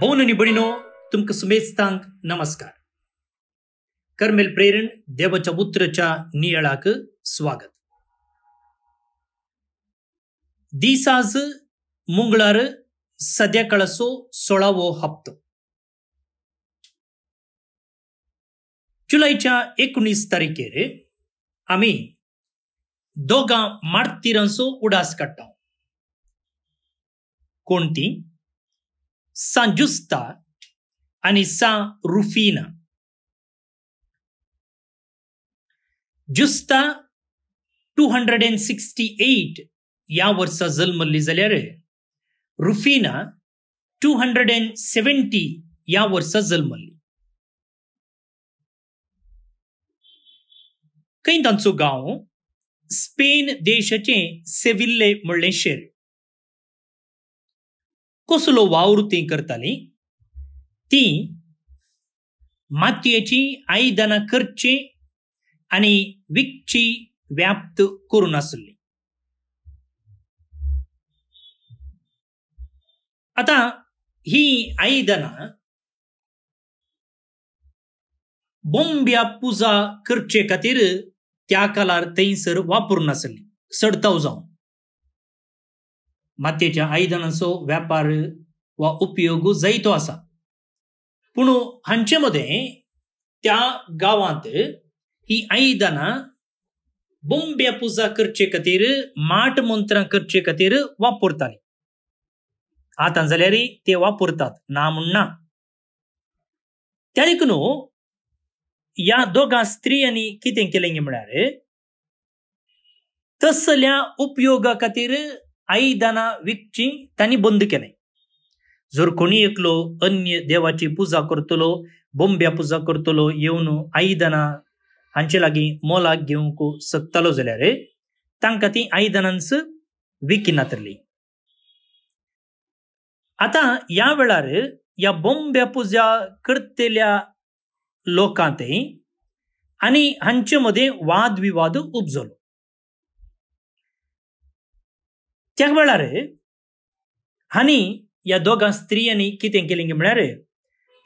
Bone आणि बडिनो तुमक सुमेस्तांक नमस्कार Carmel प्रेरण देवाच्या पुत्रच्या नियळाक स्वागत दिसाज मुंगळार सध्या कळसो सोळावो हप्तो जुलैच्या एकोणीस तारखेर आमी दोगां मार्तिरांचो उडास काडटा कोणती सांजुस्ता आणि सा Rufina Justa two hundred and sixty eight या वर्सा जल्मल्ली जाल्यार Rufina two hundred and seventy या वर्सा जल्मल्ली खंय तांचो गांव स्पेन देशाचे सेविल्ले म्हणले शेर ती करताली ती मातयेची आयदनां करची आनी विकची व्याप्त करून आसली आता ही आयदनां बोंब्या पुजा करचे खातीर त्या कालार थंयसर वापरून आसली सडताव जावन मातयेच्या ಐದನಸೋ व्यापार वा उपयोग जायतो असा पण हांचे मध्ये त्या गावात ही आयदनां बोंब्या पुजा करचे खातीर माट मंत्रां करचे खातीर वापरताले आता जाल्यार ते वापरतात ना म्हण ना त्या न्हू ह्या दोगा स्त्रियांनी कितें केलें म्हळ्यार तसल्या उपयोगा खातीर दाना विकची त्यांनी बंद केले जर कोणी एकलो अन्य देवाची पूजा करतलो बोंब्या पूजा करतलो येवन आईदना हांचे लागीं मोलाक घेवंक शकतालो जाल्यार तांकां तीं आईदानांच नातरली आतां ह्या वेळार या बोंब्या पूजा करतेल्या लोकांतय आणि हांचे मदें वादविवाद उपजलो ಚೆಗಬಳ್ಳಾರೆ ಹನಿ स्त्रियांनी किती ಸ್ತ್ರೀಯನಿ गे म्हळ्यार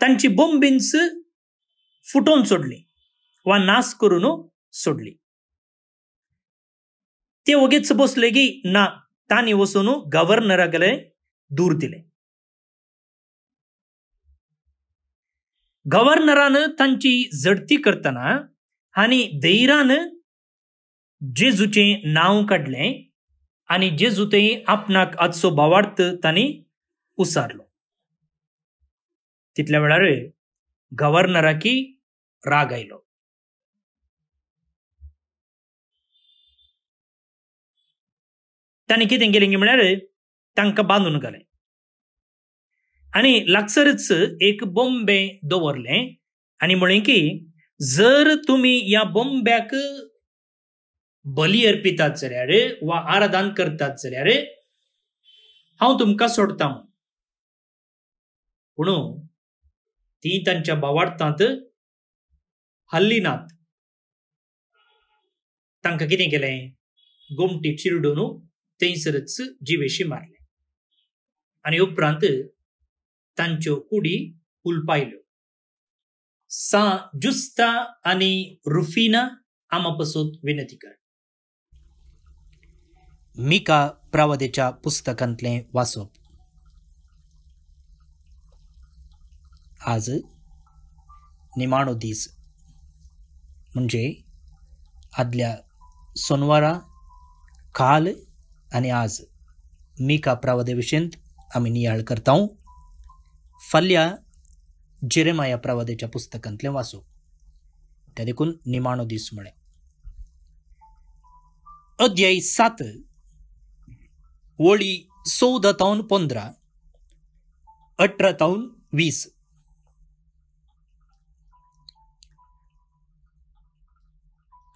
तांची बोंबिन्स फुटोवन सोडली वा नाश करून हो सोडली ते ओगेच बसले की ना तांणी वचून गव्हर्नराकडे दूर दिले गव्हर्नरान तांची झडती करतना हांणी धैरान जेजूचे नाव काडलें आणि जे જૂતે आपणाक आजचो भावार्थ त्यांनी उसारलो तिथल्या वेळार गव्हर्नराकी राग आयलो ताणें कितें केलें की म्हळ्यार तांकां बांदून घालें आनी लागसरच एक बॉम्बे दवरलें आनी म्हळें की जर तुमी ह्या बोंब्याक बली अर्पितात जाल्यार वा आराधन करतात जाल्यार हांव तुमकां सोडता पूण तीं ती तांच्या बावार्थांत हल्ली नात तांकां कितें केलें गोमटी चिरडून थंयसरच जिवेशी मारले आनी उपरांत तांच्यो कुडी उलपायल्यो सा जुस्ता आनी रुफिना आमा पसून विनंती कर मिका प्रावदेच्या पुस्तकांतले वाचप आज निमाणो दीस म्हणजे आदल्या सोनवारा काल आणि आज मिका प्रावदे विषयंत आमी नियाळ करता फल्या जिरेमाया प्रावदेच्या पुस्तकांतलें वाचप त्या देखून निमाणो दीस म्हणे अध्यायी सात ओळी चौदा पंधरा अठरा वीस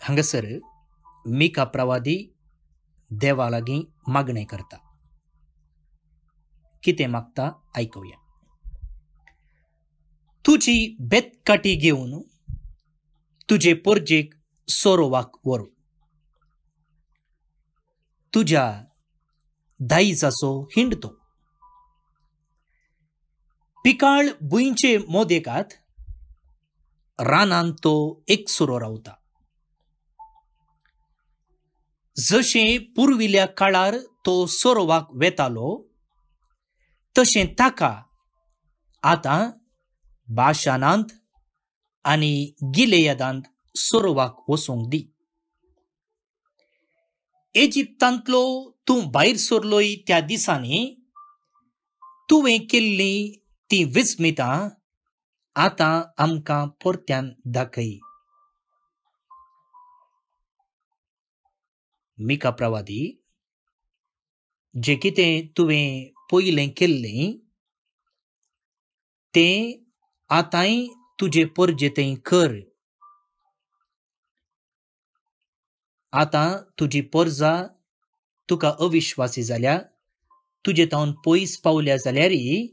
हंगसर मी प्रवादी देवा लागी मागणे करता किते मागता ऐकूया तुजी बेतकाठी घेऊन तुझे पोरजेक सोरोवाक वरू तुझ्या धाईचा सो हिंडतो पिकाळ बुईंचे मोदेकात रानांत तो एक सुरो रावता जसे पुर्विल्या काळार तो सोरोवाक वेतालो तसे ताका आता बाशानांत आणि गिलेयदांत सोरोवाक वसूंक दी इजिप्तांतलो तूं भायर सोरलोय त्या दिसांनी तुवें केल्ली ती विस्मिता आतां आमकां परत्यान दाखय मिका प्रवादी जे कितें तुवें पयलें ते तें आतांय तुजे परजेतें कर आतां तुजी परजा तुका अविश्वासी जाल्या तुजे तावन पयस पावल्या जाल्यारय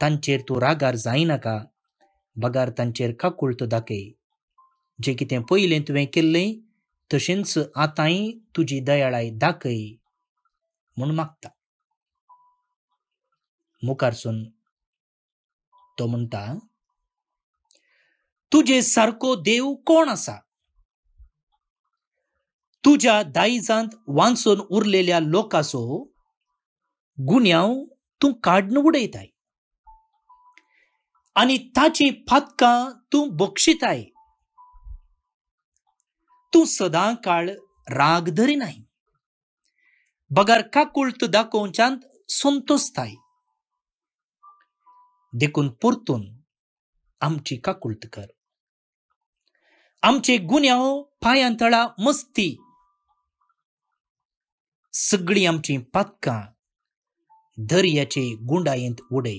तांचेर तूं रागार जायनाका बगार तांचेर काकूळ तो दाखय जें कितें पयलें तुवें केल्लें तशेंच आतांय तुजी दयाळाय दाखय म्हूण मागता मुखारसून तो म्हणटा तुजे सारको देव कोण आसा तुझ्या दाईजांत वांचून उरलेल्या लोकांचो गुन्यांव तूं काडून उडयताय आनी ताची फातकां तूं बक्षिताय तूं सदां काळ राग धरिनाय काकुळ तू दाखोवच्यान संतोषताय देखून परतून आमची काकुळत कर आमचे गुन्यांव पायांतळा मस्ती सगळी आमचीं पातकां दर्याचे गुंडायेंत उडय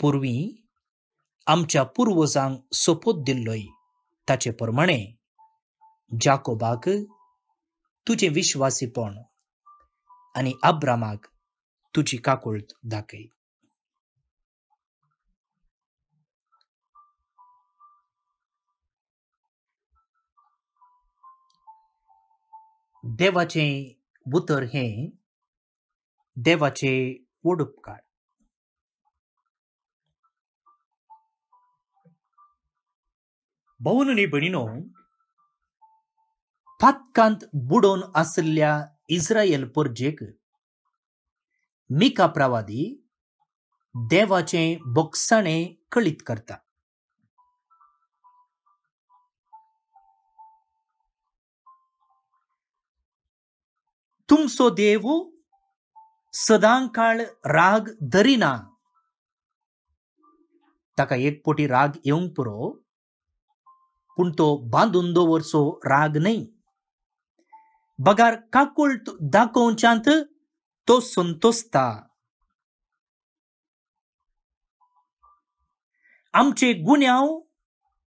पूर्वी आमच्या पुर्वजांक सोपोत दिल्लोय ताचे प्रमाणे जाकोबाक तुजे विश्वासीपण आणि आब्रामाक तुजी काकुळ दाखय देवाचे उतर हें देवाचे उडुपकार। उपकार भोवन पातकांत फातकांत बुडोवन आशिल्ल्या इस्रायल परजेक मिका प्रवादी देवाचे बोगसाणें कळीत करता तुमसो देव सदांकाळ राग दरीना ताका एक पोटी राग येवंक पुरो पूण तो बांदून दवरचो राग न्हय बगार काकूळ दाखोवच्यांत तो संतोसता आमचे गुन्यांव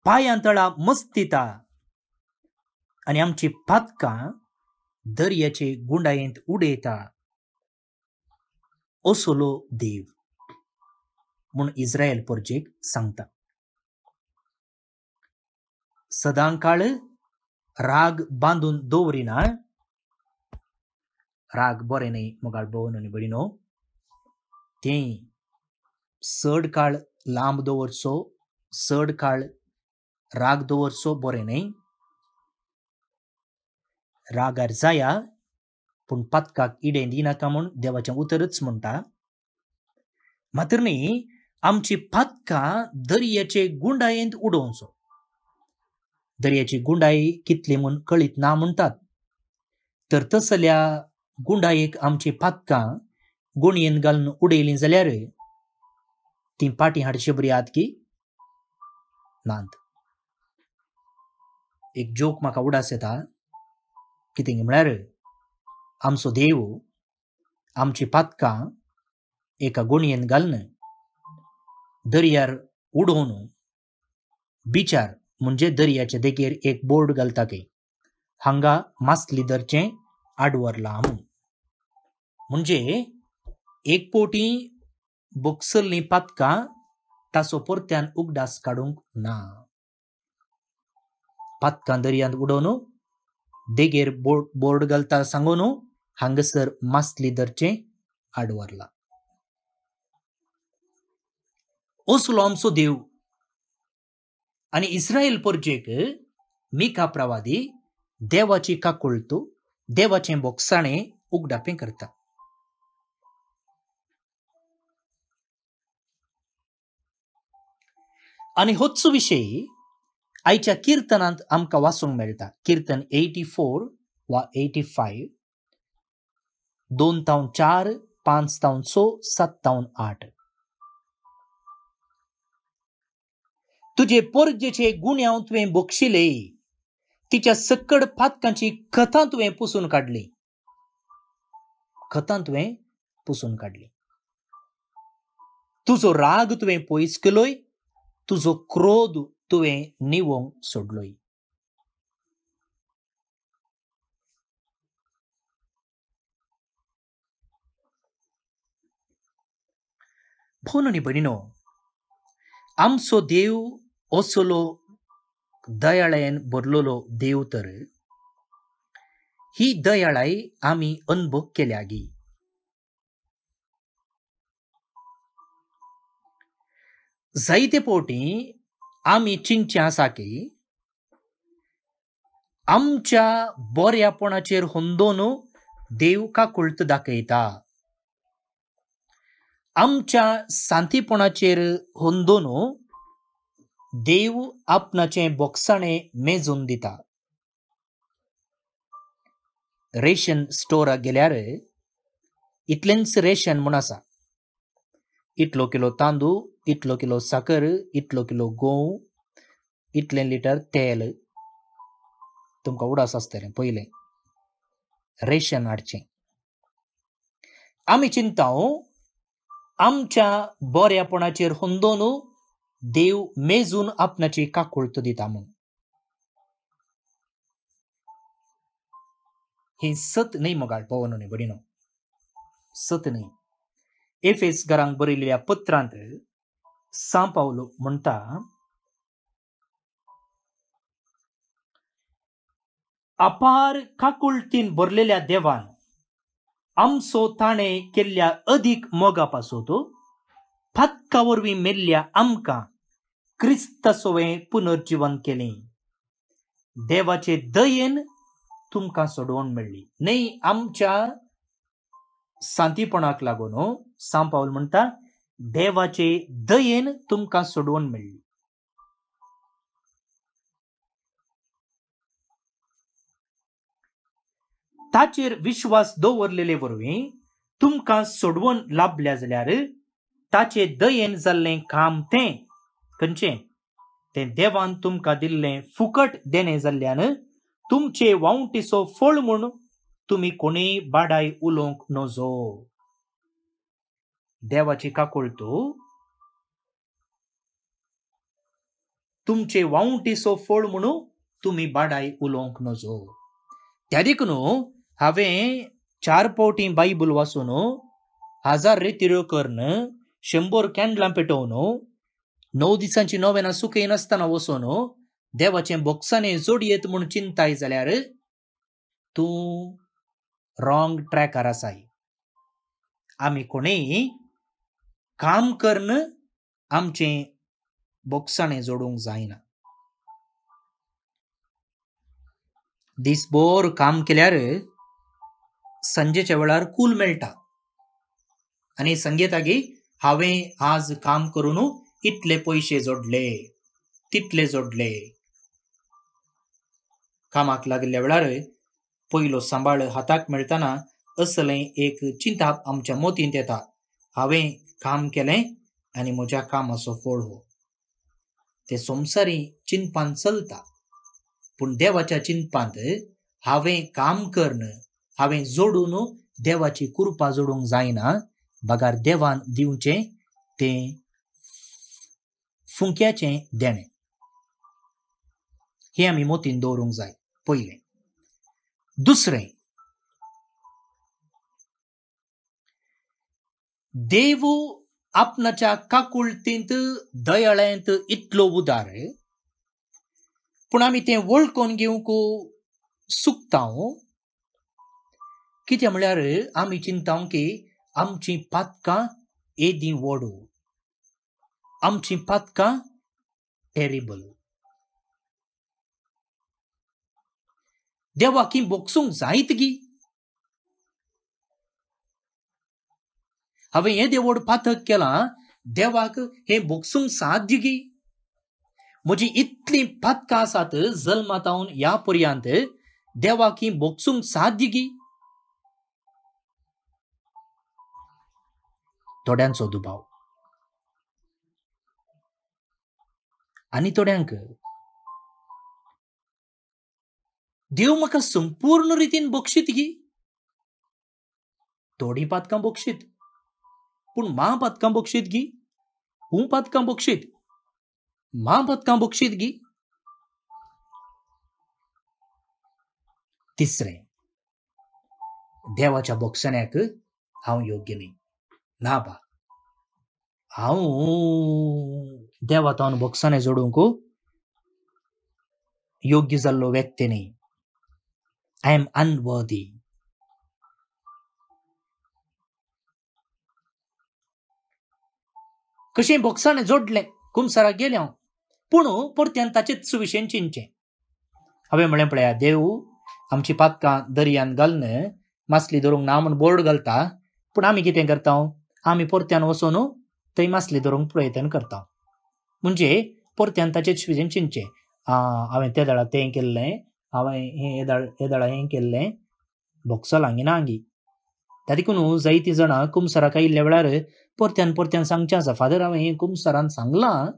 पायांतळा मस्तिता आणि आमची पातकां दर्याचे गुंडायेंत उडेता असोलो देव म्हूण इस्रायल पोरजेक सांगता सदां काळ राग बांधून दवरिना राग बरें न्हय मुगाळ भोवन आनी न्हू तें काळ लांब दवरचो सड काळ राग दवरचो बरें रागार जाया पूण पातकाक इडेन दिनाका म्हूण देवाचें उतरच म्हणटा मात्र न्ही आमची पातकां दर्याचे गुंडायेंत उडोवचो दर्याची गुंडाई कितली म्हूण कळीत ना म्हणटात तर तसल्या गुंडायेक आमची पातकां गुणयेन घालून उडयलीं जाल्यार ती पाटी हाडची बरी आत की नांत एक जोक म्हाका उडास येता कितें म्हळ्यार आमचो देव आमची पातकां एका गोणयेन घालन दर्यार उडोवन बिचार म्हणजे दर्याचे देगेर एक बोर्ड घालता की हांगा मास्ली दरचे आडवर म्हणून म्हणजे एक पोटी बोक्सल्लीं पातकां ताचो परत्यान उगडास काडूंक ना पातकां दर्यांत उडोवन देगेर बोर्ड बोर्ड घालता सांगून हांगसर मासली लिदरचे आडवारला देव आणि इस्रायल पोरजेक मी का प्रवादी देवाची काकुळतो देवाचे बोक्साणे उगडापे करता आणि होच विषयी आयच्या किर्तनांत आमकां वाचूंक मेळटा किर्तन एटी फोर वा एटी फायव दोन तावन चार पांच तावन स सात तावन आठ तुजे पोरजेचे हांव तुवें बोक्षिले तिच्या सक्कड पातकांची कथा तुवें पुसून काडली कथा तुवें पुसून काडली तुजो राग तुवें पयस केलोय तुजो क्रोध तुवें Nibong सोडलोय भोननी आणि आमसो आमचो देव असलो दयाळायेन भरलेलो देव तर ही दयाळाई आम्ही अनुभव केल्यागी जायते पोटी आमी की आमच्या हुंदोन देव का कुळत दाखयता आमच्या शांतीपणाचे हुंदोन देव आपणाचें बोक्साणे मेजून दिता रेशन स्टोरा गेल्यार इतलेंच रेशन म्हण आसा इतलो किलो तांदूळ इतलो किलो साखर इतलो किलो गोव इतले लिटर तेल तुमकां उडास आसतलें पयलें रेशन हाडचें आमी चिंताव आमच्या बऱ्यापणाचेर होंदोन देव मेजून आपणाची काकुळत दिता म्हणून हे सत न्हय मोगाळ पवन न्ही बडिनो सत न्हय एफ एस घरांक बरयल्ल्या पत्रांत पावलो म्हणता अपार काकुळतीन भरलेल्या देवान आमचो ताणे केल्ल्या अधिक मोगा तो फातका वरवीं मेल्ल्या आमकां क्रिस्त पुनर्जीवन केले देवाचे दयेन तुमकां सोडवण मेळ्ळी न्ही आमच्या सांतीपणाक लागून हो, सांपावल म्हणटा देवाचे दयेन तुमकां सोडवण मेळ्ळी ताचेर विश्वास दवरलेले वरवीं तुमकां सोडवण लाभल्या जाल्यार ताचे दयेन जाल्लें काम ते खंयचें ते देवान तुमकां दिल्लें फुकट देणे जाल्ल्यान तुमचे वावंटीचो फळ म्हूण तुम्ही कोणी बाडाय उलोवंक नजो देवाची काकोळतो तुमचे वावंटी सो फोड म्हणू तुम्ही बाडाय उलोवंक नजो त्या देखून हांवें चार पावटी बायबल वाचून हजार रेतिऱ्यो करन शंभर कॅन्डलां पेटोवन णव दिसांची नोवेना सुकय नासतना वसोन देवाचे बॉक्सांनी जोड येत म्हूण चिंताय जाल्यार तूं रॉंग ट्रॅकार आसाय आमी कोणीय काम करणं आमचे बोक्साणें जोडूंक जायना दिसभर काम केल्यार संजेच्या वेळार कूल मेळटा आणि संगीतागी हांवें आज काम करून इतले पैसे जोडले तितले जोडले कामाक लागल्या वेळार पहिलो सांबाळ हाताक मेळटना असले एक चिंता आमच्या मोतींत येता हांवें काम केले आणि म्हज्या कामाचो फळ हो ते संवसारी चिंतपान चलता पूण देवाच्या चिंतपांत हांवें काम करण हांवें जोडून देवाची कृपा जोडूंक जायना बगार देवान दिवचें ते फुंक्याचे देणे हे आमी मोतीन दवरूंक जाय पयलें दुसरें देवो आपणाच्या काकुळतींत दयाळेंत इतलो उदार। पूण आमी तें वळखून घेवंक सुकता कितें म्हळ्यार आमी चिंताव की आमचीं पातकां एदीं वडू आमचीं पातकां टेरिबल देवाकी भोगसूंक जायत गी हवे हे देवोड पाथक केला देवाक हे बोक्सूम साध्य गी म्हजी इतलीं पातकां जल जल्मातावन या पर्यांत देवाक ही बोक्सूम साध्य गी थोड्यांचो दुबाव आनी थोड्यांक देव म्हाका संपूर्ण रितीन बक्षीत गी थोडी पातकां बक्षीत पूण मा पातकां बक्षीत गी हूं पातकां बक्षीत मा पातकां बक्षीत गी तिसरे देवाच्या बक्षण्याक हांव योग्य न्ही ना बा हांव देवा तावन जोडूंक योग्य जाल्लो व्यक्ती न्ही आय एम अनवर्दी कशें बोक्साणें जोडले कुमसराक गेले हांव पूण परत्यान ताचे सुविशेन चिंचे हांवें म्हळें पळया देव आमची पातकां दर्यान घालन मासली धरूंक ना म्हूण बोर्ड घालता पूण आमी कितें करता आमी परत्यान वचून थंय मासली धरूंक प्रयत्न करता म्हणजे परत्यान ताचे चिंचे आं हांवें त्या दळा तें केल्लें हांवें हे दळ हे हें केल्लें बोक्सल हांगी ना हांगी त्या देखून जायतीं जाणां कुमसराक आयिल्ल्या वेळार परत्यान परत्यान सांगचें आसा फादर हांवें हें सरान सांगलां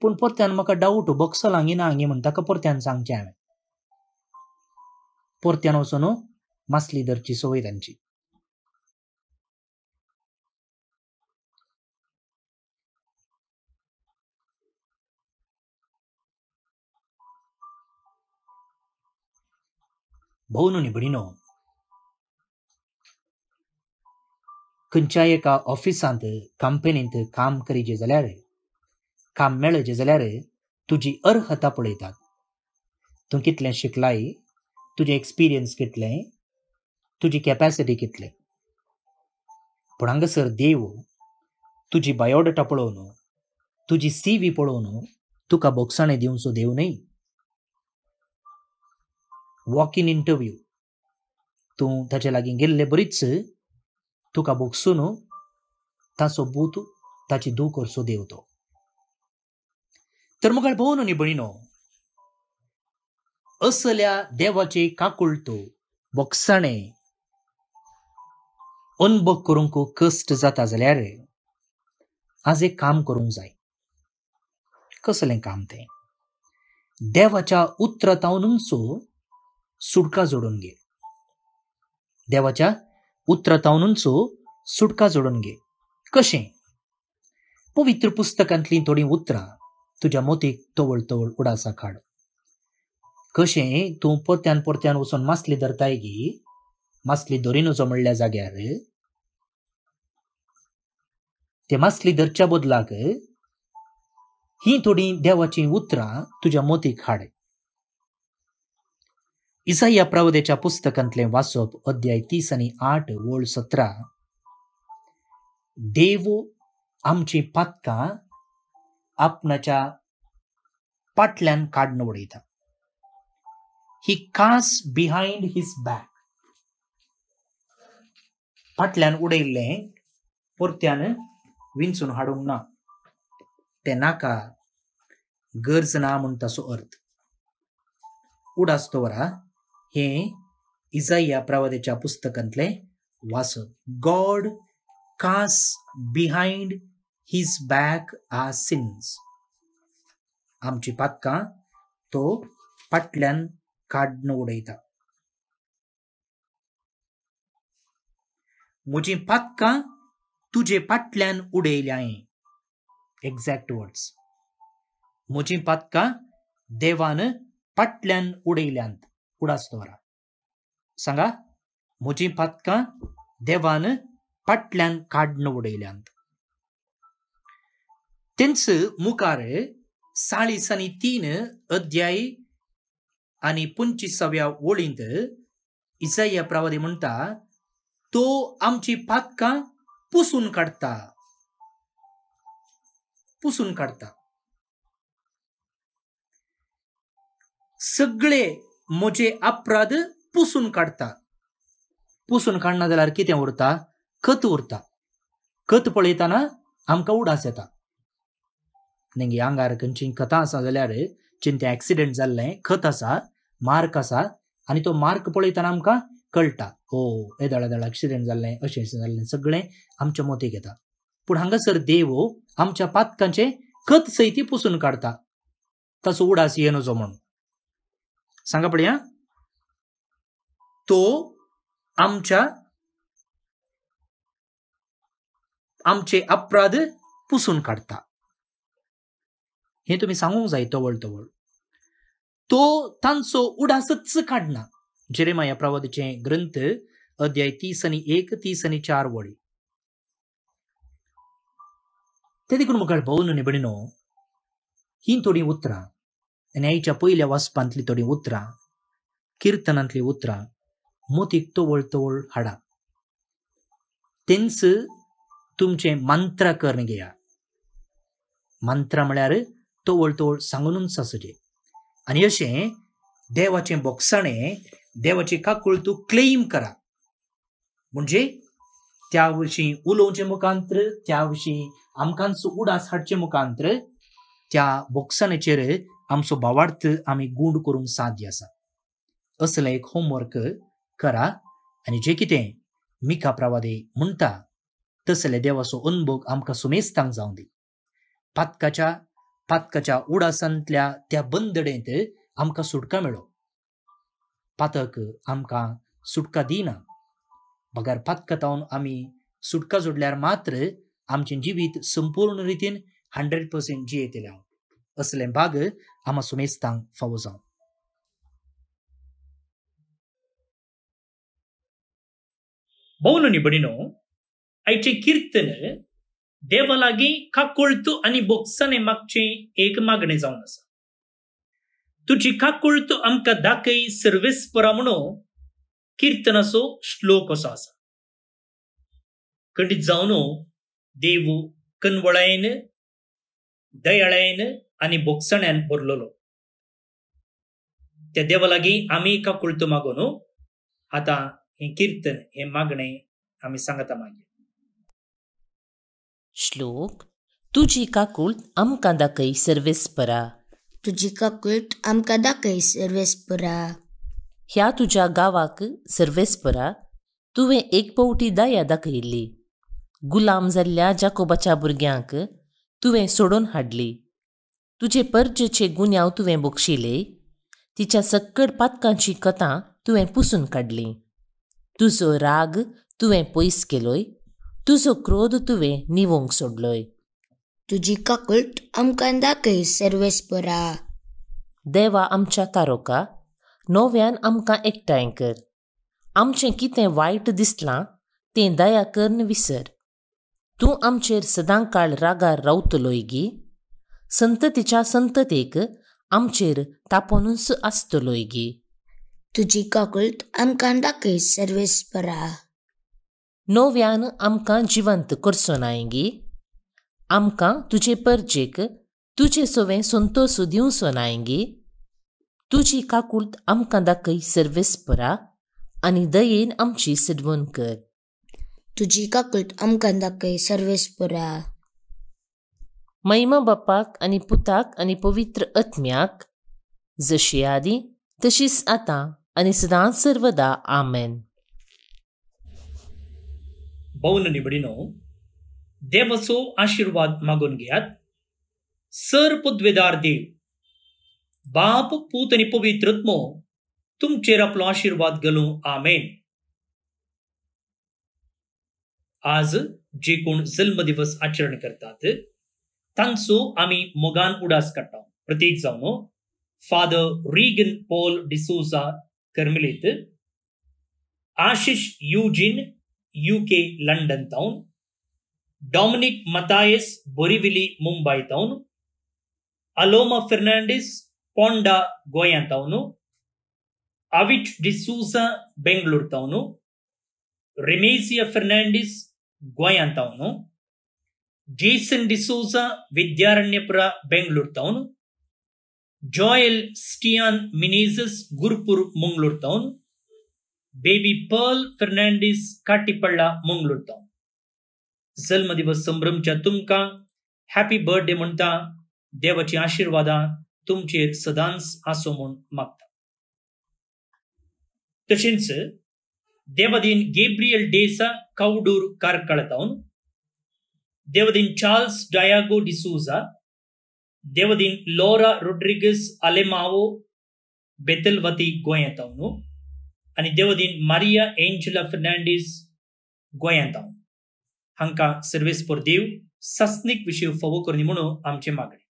पूण परत्यान म्हाका डाऊट बक्सल हांगी ना हांगी म्हणटा ताका परत्यान सांगचें हांवें परत्यान वचून मासली धरची संवय तांची भोवनू न्ही भडिनो खंयच्याय एका ऑफिसांत कंपनींत काम करीजे जाल्यार काम मेळजे जाल्यार तुजी अर्हता पळयतात तूं कितलें शिकलाय तुजें एक्सपिरियन्स कितले तुजी कॅपेसिटी कितले पूण हांगासर देव तुजी बायोडेटा पळोवन तुजी सी वी पळोवन तुका बोक्साणें दिवचो देव न्हय वॉक इन इंटरव्यू तूं ताचे लागीं गेल्ले बरीच तुका ताचो भूत ताची tachidu सो देवतो तर मग भोव आणि बहिणो असल्या देवाचे काकुळटो बोक्साणे अनभोग करूंक कष्ट जाता जाल्यार आज एक काम करूंक जाय कसलें काम तें देवाच्या उतरतावनूचो सुटका जोडून घे देवाच्या उतरतावनूंचो सुटका जोडून घे कशें पवित्र पुस्तकांतलीं थोडी उतरां तुझ्या मोतीक तवळ तवळ उडासा काड कशे तूं परत्यान परत्यान वचून मासली धरताय गी मासली धरी नजो म्हणल्या जाग्यार ते मासली धरच्या बदलाक ही थोडी देवाची उतरां तुज्या मोतीक हाड इसाई પ્રવદેચા पुस्तकातले वाचप अध्याय तीस आणि आठ वळ सतरा देव आमची पातकां आपणाच्या पाटल्यान काढून उडयता ही कास बिहाइंड हिज बॅक पाटल्यान उडयल्ले परत्यान विंचून हाडूंक ना ते नाका गरज ना म्हूण तसो अर्थ उडास्तवरा हे या प्रवादेच्या पुस्तकातले वास गॉड कास बिहाइंड हिज बॅक आ सिन्स आमची पाक्कां तो पाटल्यान काढण उडयता पाक्का तुझे पाटल्यान म्हजी पाक्का देवान पाटल्यान उडयल्यांत द्वारा सांगा म्हजी पातकां देवान पाटल्यान काडण उडयल्यांत तेंच मुखार साळी सनी तीन अध्याय आनी सव्या ओळींत इसाया प्रवादी म्हणता तो आमची पातकां पुसून काढता पुसून काढता सगळे मुझे अपराध पुसून काढता पुसून काढना जाल्यार कितें उरता खत उरता खत पळयतना आमकां उडास येता नेंगी आंगार खंयची खतां आसा जाल्यार चिंतें एक्सिडेंट जाल्लें खत आसा मार्क आसा आनी तो मार्क पळयतना आमकां कळटा हो येदळ दळ एक्सिडेंट जाल्लें अशें अशें जाल्लें सगळें आमच्या मोतीक घेता पूण हांगासर देव आमच्या पातकांचें खत सैती पुसून काडटा ताचो उडास येनजो म्हणून सांगा पडया तो आमच्या आमचे अपराध पुसून काढता हे तुम्ही सांगू जाय तवळ तवळ तो तांचो उडासच काढना जेरेमाया प्रवादचे ग्रंथ अध्याय तीस आनी एक तीस आनी चार वळी ते देखून म्हाका अळभवून न्ही ही थोडी उतरां न्यायीच्या पयल्या वाचपांतली थोडीं उतरां किर्तनांतली उतरां मोतीक तवळ तवळ हाडा तेंच तुमचें मंत्रा करून घेया मंत्र म्हळ्यार तवळ तवळ सांगूनच आसचें आनी अशें देवाचें बोगसाणें देवाची काकूळ तूं क्लेम करा म्हणजे त्या विशीं उलोवचें मुखांत्र त्या विशीं आमकांच उडास हाडचे मुखांत्र त्या बोक्सांचेर आमचो भावार्थ आम्ही गूंड करून साध्य असा असले एक होमवर्क करा आणि जे कितें मिका प्रवादे म्हणटा तसले देवाचो अनुभव आमकां सुमेस्तांक जावं दी पातकाच्या पातकाच्या उडासांतल्या त्या बंदडेंत आमकां सुटका मेळो पातक आमकां सुटका दिना बगार पातकतावन आमी सुटका जोडल्यार मात्र आमचें जिवीत संपूर्ण रितीन हंड्रेड पर्सेंट जियेतले हांव îți le îmbagă, am asumit stan fauzan. ಬೌನು ನಿಬುಡಿನು ಐಚೆ ಕೀರ್ತನ ದೇವಲಾಗಿ ಕಾಕೊಳ್ತು ಅನಿ ಬೊಕ್ಸನೆ ಮಾಗಚಿ ಏಕ ಮಾಗಣೆ ಜಾವನ್ ಆसा तुझी काकुळत आमकां दाखय सर्वेस पुरा म्हणून किर्तनाचो श्लोक असो आसा खंडीत जावन देव कनवळायन दयाळायन आणि बोक्सण्यान बोरलोलो त्या देवा लागी आमी एका कुळतो मागो न्हू आतां कीर्तन हे मागणे आमी सांगता मागीर श्लोक तुजी काकूळ आमकां दाखय सर्वेस्परा तुजी काकूळ आमकां दाखय सर्वेस्परा ह्या तुझ्या गावाक सर्वेस्परा तुवें एक पवटी दया दाखयिल्ली गुलाम जाल्ल्या जाकोबाच्या भुरग्यांक तुवें सोडून हाडली तुजे परजेचे गुन्यांव तुवें बोगशिले तिच्या सक्कड पातकांची कथा तुवें पुसून काढली तुजो राग तुवें पयस केलोय तुजो क्रोध तुवें निवोंक सोडलोय तुजी काकूट आमकां दाखय सर्वेस्परा देवा आमच्या तारोका नव्यान आमकां एकठांय कर आमचें कितें वायट दिसलां तें दया करन विसर तूं आमचेर सदां काळ रागार रावतलोय गी संततीच्या संततेक आमचेर तापोनुस आसतलोय गे तुजी काकूळत आमकां दाखय परा नव्यान आमकां जिवंत करचो नाय गे आमकां तुजे परजेक तुजे सोवें संतोष दिवचो नाय गे तुजी काकूळत आमकां दाखय सर्वेस्परा आनी दयेन आमची सिडवण कर तुजी काकूळत आमकां दाखय सर्वेस्परा मैमा बापाक आणि पुताक आणि पवित्र आत्म्याक जशी आदी तशीच आतां आनी सदांच सर्वदा आमेन पौन निबडीनो देवाचो आशीर्वाद मागून घेयात सर पुद्वेदार देव बाप पूत आणि पवित्रत्मो तुमचेर आपलो आशीर्वाद घालूं आमेन आज जे कोण दिवस आचरण करतात ಅಮಿ ಉಡಾಸ್ ಫಾದರ್ ಕಟ್ಟು ಪೋಲ್ ಫಾದರ್ೀಗನ್ ಪಿಸೂಸಿತ್ Ashish Eugene U K London town Dominic Mathias Borivali Mumbai town ಅಲೋಮ ಫೆರ್ನಾಂಡಿಸ್ ಪೊಂಡಾ ಗೋಯಾ ಟೌನು ಡಿಸೂಸಾ ಬೆಂಗಳೂರು ಟೌನು ರಿಮೀಸಿಯಾ Fernandes Goa town Jason Vidyaranyapura Bengaluru town town Joel baby Pearl Fernandes ಬೆಂಗ ಜನ್ಮದ ಸಂಭ್ರಮ ಹ್ಯಾಪಿ ಸದಾನ್ಸ್ ಬರ್ತಾ ಗೇಬ್ರಿಯಲ್ ಡೇಸ ಕೌಡೂರ್ ಗೇಬ್ರಿಯಲ್ಕ देवदीन चार्ल्स डायगो डिसूजा देवदीन लोरा रोड्रिगस Rodriguez बेतलवती Betelvati आणि देवदीन मारिया एंजुला फर्नांडीस गोयांताव हांकां सर्वेस पर देव सस्निक विषय फावो करनी म्हणून आमचे मागणे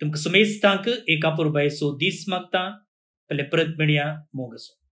तुमकां सुमेस्तांक एका पुरबायचो दीस मागता पहिले परत मेळया मोग